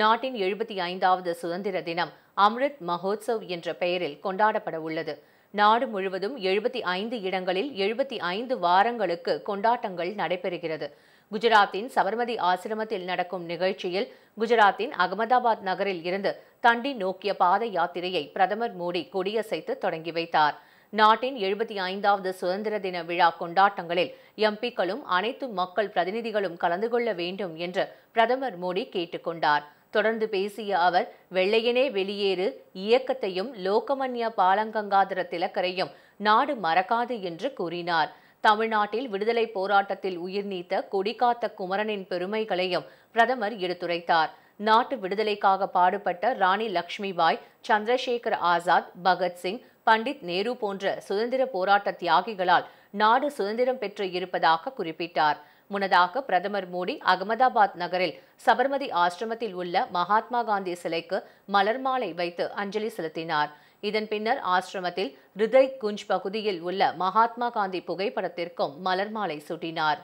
நாட்டின் எழுபத்தி ஐந்தாவது சுதந்திர தினம் அம்ரித் மகோத்சவ் என்ற பெயரில் கொண்டாடப்பட உள்ளது நாடு முழுவதும் எழுபத்தி ஐந்து இடங்களில் எழுபத்தி ஐந்து வாரங்களுக்கு கொண்டாட்டங்கள் நடைபெறுகிறது குஜராத்தின் சபர்மதி ஆசிரமத்தில் நடக்கும் நிகழ்ச்சியில் குஜராத்தின் அகமதாபாத் நகரில் இருந்து தண்டி நோக்கிய பாத யாத்திரையை பிரதமர் மோடி கொடியசைத்து தொடங்கி வைத்தார் நாட்டின் எழுபத்தி ஐந்தாவது சுதந்திர தின விழா கொண்டாட்டங்களில் எம்பிக்களும் அனைத்து மக்கள் பிரதிநிதிகளும் கலந்து கொள்ள வேண்டும் என்று பிரதமர் மோடி கேட்டுக்கொண்டார் தொடர்ந்து பேசிய அவர் வெள்ளையனே வெளியேறு இயக்கத்தையும் லோகமன்யா பாலங்கங்காதர திலக்கரையும் நாடு மறக்காது என்று கூறினார் தமிழ்நாட்டில் விடுதலை போராட்டத்தில் உயிர் நீத்த கொடிகாத்த குமரனின் பெருமைகளையும் பிரதமர் எடுத்துரைத்தார் நாட்டு விடுதலைக்காக பாடுபட்ட ராணி லக்ஷ்மிபாய் சந்திரசேகர் ஆசாத் பகத்சிங் பண்டித் நேரு போன்ற சுதந்திர போராட்ட தியாகிகளால் நாடு சுதந்திரம் பெற்று இருப்பதாக குறிப்பிட்டார் முன்னதாக பிரதமர் மோடி அகமதாபாத் நகரில் சபர்மதி ஆசிரமத்தில் உள்ள மகாத்மா காந்தி சிலைக்கு மலர் மாலை வைத்து அஞ்சலி செலுத்தினார் இதன் பின்னர் ஆசிரமத்தில் ரிதய் குஞ்ச் பகுதியில் உள்ள மகாத்மா காந்தி புகைப்படத்திற்கும் மலர் மாலை சூட்டினார்